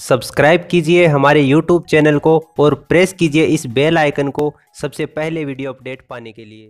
subscribe कीजिए हमारे YouTube channel को और प्रेस कीजिए इस बेल आइकन को सबसे पहले वीडियो अपडेट पाने के लिए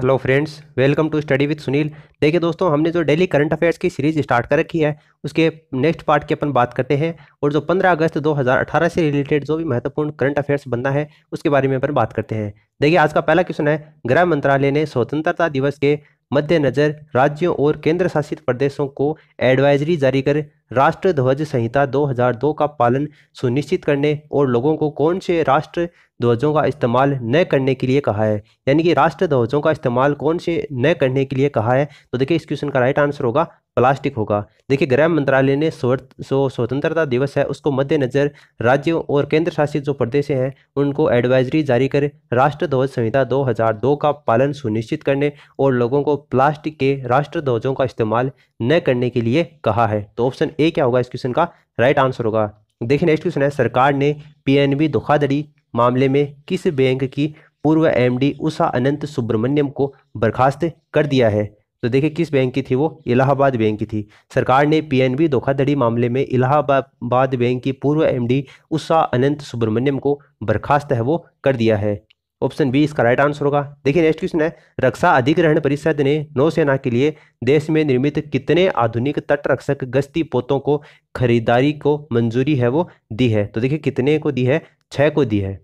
hello friends welcome to study with Sunil देखिए दोस्तों हमने जो डेली करंट अफेयर्स की सीरीज स्टार्ट कर रखी है उसके नेक्स्ट पार्ट की अपन बात करते हैं और जो 15 अगस्त 2018 से रिलेटेड जो भी महत्वपूर्ण करंट अफेयर्स बनना है उसके बारे में अपन बात करते हैं देखिए आज का पहला क्वेश्चन है गृह मंत्रालय ने स्वतंत्रता दिवस के मद्देनजर राज्यों और केंद्र शासित प्रदेशों को एडवाइजरी जारी कर राष्ट्र ध्वज संहिता 2002 का पालन सुनिश्चित करने और लोगों को कौन से राष्ट्र ध्वजों का इस्तेमाल न करने के लिए कहा है यानी कि राष्ट्र ध्वजों का इस्तेमाल कौन से न करने के लिए कहा है तो देखिए इस क्वेश्चन का राइट आंसर होगा प्लास्टिक होगा देखिए गृह मंत्रालय ने जो स्वतंत्रता दिवस है उसको मद्देनज़र राज्यों और केंद्र शासित जो प्रदेश हैं उनको एडवाइजरी जारी कर राष्ट्र ध्वज संहिता 2002 का पालन सुनिश्चित करने और लोगों को प्लास्टिक के राष्ट्र ध्वजों का इस्तेमाल न करने के लिए कहा है तो ऑप्शन ए क्या होगा इस क्वेश्चन का राइट आंसर होगा देखिए नेक्स्ट क्वेश्चन है सरकार ने बी धोखाधड़ी मामले में किस बैंक की पूर्व एमडी उषा अनंत सुब्रमण्यम को बर्खास्त कर दिया है तो देखिए किस बैंक की थी वो इलाहाबाद बैंक की थी सरकार ने पीएनबी धोखाधड़ी मामले में इलाहाबाद बैंक की पूर्व एमडी उषा अनंत सुब्रमण्यम को बर्खास्त है वो कर दिया है ऑप्शन बी इसका राइट आंसर होगा देखिए नेक्स्ट क्वेश्चन है रक्षा अधिग्रहण परिषद ने नौसेना के लिए देश में निर्मित कितने आधुनिक तटरक्षक गश्ती पोतों को खरीदारी को मंजूरी है वो दी है तो देखिए कितने को दी है छः को दी है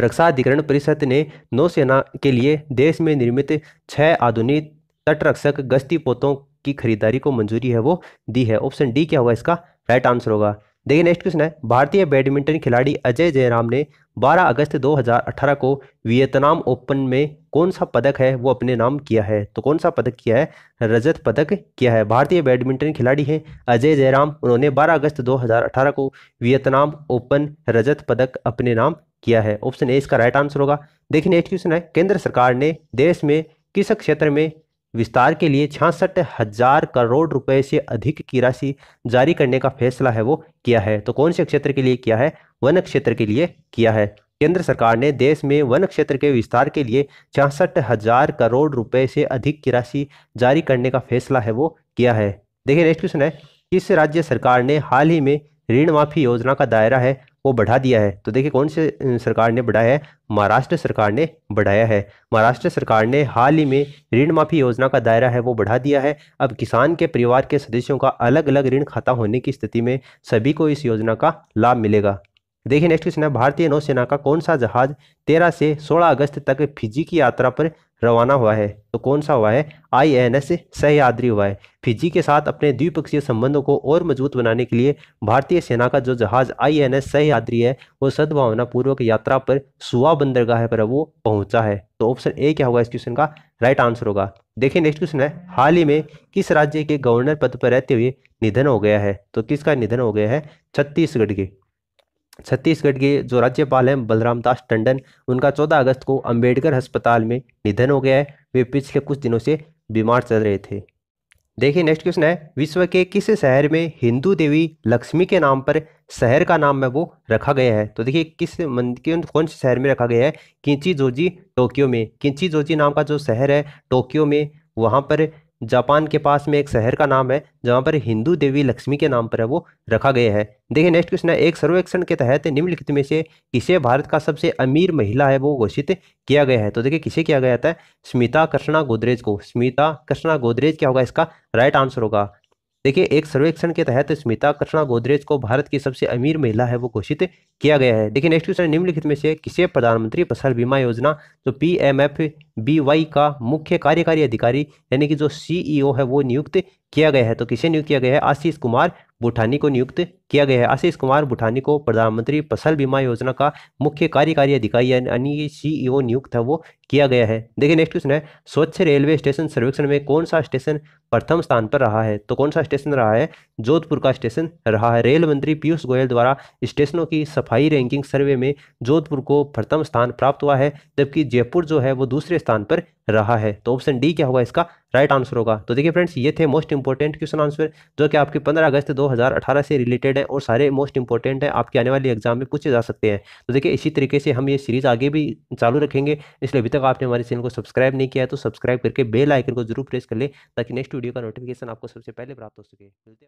रक्षा अधिग्रहण परिषद ने नौसेना के लिए देश में निर्मित छः आधुनिक तटरक्षक गश्ती पोतों की खरीदारी को मंजूरी है वो दी है ऑप्शन डी क्या होगा इसका राइट आंसर होगा देखिए नेक्स्ट क्वेश्चन है भारतीय बैडमिंटन खिलाड़ी अजय जयराम ने 12 अगस्त 2018 को वियतनाम ओपन में कौन सा पदक है वो अपने नाम किया है तो कौन सा पदक किया है रजत पदक किया है भारतीय बैडमिंटन खिलाड़ी हैं अजय जयराम उन्होंने 12 अगस्त 2018 को वियतनाम ओपन रजत पदक अपने नाम किया है ऑप्शन ए इसका राइट आंसर होगा देखिए नेक्स्ट क्वेश्चन है केंद्र सरकार ने देश में किस क्षेत्र में विस्तार के लिए छियासठ हजार करोड़ रुपए से अधिक की राशि जारी करने का फैसला है वो किया है तो कौन से क्षेत्र के लिए किया है वन क्षेत्र के लिए किया है केंद्र सरकार ने देश में वन क्षेत्र के विस्तार के लिए छियासठ हजार करोड़ रुपए से अधिक की राशि जारी करने का फैसला है वो किया है देखिए नेक्स्ट क्वेश्चन है किस राज्य सरकार ने हाल ही में ऋण माफी योजना का दायरा है वो बढ़ा दिया है तो देखिए कौन से सरकार ने बढ़ाया है महाराष्ट्र सरकार ने बढ़ाया है महाराष्ट्र सरकार ने हाल ही में ऋण माफी योजना का दायरा है वो बढ़ा दिया है अब किसान के परिवार के सदस्यों का अलग अलग ऋण खाता होने की स्थिति में सभी को इस योजना का लाभ मिलेगा देखिए नेक्स्ट क्वेश्चन है भारतीय नौसेना का कौन सा जहाज 13 से 16 अगस्त तक फिजी की यात्रा पर रवाना हुआ है तो कौन सा हुआ है आई एन एस सहयाद्री हुआ है फिजी के साथ अपने द्विपक्षीय संबंधों को और मजबूत बनाने के लिए भारतीय सेना का जो जहाज आई एन एस सहयाद्री है वो सद्भावना पूर्वक यात्रा पर सुहा बंदरगाह पर वो पहुंचा है तो ऑप्शन ए क्या होगा इस क्वेश्चन का राइट आंसर होगा देखिए नेक्स्ट क्वेश्चन है हाल ही में किस राज्य के गवर्नर पद पर रहते हुए निधन हो गया है तो किसका निधन हो गया है छत्तीसगढ़ के छत्तीसगढ़ के जो राज्यपाल हैं बलराम दास टंडन उनका 14 अगस्त को अंबेडकर अस्पताल में निधन हो गया है वे पिछले कुछ दिनों से बीमार चल रहे थे देखिए नेक्स्ट क्वेश्चन है विश्व के किस शहर में हिंदू देवी लक्ष्मी के नाम पर शहर का नाम है वो रखा गया है तो देखिए किस मंदिर कौन से शहर में रखा गया है किंची जोजी टोक्यो में किंची जोजी नाम का जो शहर है टोक्यो में वहाँ पर जापान के पास में एक शहर का नाम है जहाँ पर हिंदू देवी लक्ष्मी के नाम पर है वो रखा गया है देखिए नेक्स्ट क्वेश्चन है एक सर्वेक्षण के तहत निम्नलिखित में से किसे भारत का सबसे अमीर महिला है वो घोषित किया गया है तो देखिए किसे किया गया था स्मिता कृष्णा गोदरेज को स्मिता कृष्णा गोदरेज क्या होगा इसका राइट आंसर होगा देखिए एक सर्वेक्षण के तहत स्मिता कृष्णा गोदरेज को भारत की सबसे अमीर महिला है वो घोषित किया गया है देखिए नेक्स्ट क्वेश्चन निम्नलिखित में से किसे प्रधानमंत्री फसल बीमा योजना जो P M F B Y का मुख्य कार्यकारी अधिकारी यानी कि जो सीईओ है वो नियुक्त किया गया है तो किसे नियुक्त किया गया है आशीष कुमार बुठानी को नियुक्त किया गया है आशीष कुमार बुठानी को प्रधानमंत्री फसल बीमा योजना का मुख्य कार्यकारी अधिकारी यानी सीईओ नियुक्त है वो किया गया है देखिए नेक्स्ट क्वेश्चन है स्वच्छ रेलवे स्टेशन सर्वेक्षण में कौन सा स्टेशन प्रथम स्थान पर रहा है तो कौन सा स्टेशन रहा है जोधपुर का स्टेशन रहा है रेल मंत्री पीयूष गोयल द्वारा स्टेशनों की सफाई रैंकिंग सर्वे में जोधपुर को प्रथम स्थान प्राप्त हुआ है जबकि जयपुर जो है वो दूसरे स्थान पर रहा है तो ऑप्शन डी क्या होगा इसका राइट आंसर होगा तो देखिए फ्रेंड्स ये थे मोस्ट इंपॉर्टेंट क्वेश्चन आंसर जो कि आपके पंद्रह अगस्त दो 2018 से रिलेटेड है और सारे मोस्ट इंपॉर्टेंट है आपके आने वाले एग्जाम में पूछे जा सकते हैं तो देखिए इसी तरीके से हम ये सीरीज़ आगे भी चालू रखेंगे इसलिए अभी तक आपने हमारे चैनल को सब्सक्राइब नहीं किया है तो सब्सक्राइब करके बेल आइकन को जरूर प्रेस कर ले ताकि नेक्स्ट वीडियो का नोटिफिकेशन आपको सबसे पहले प्राप्त हो सके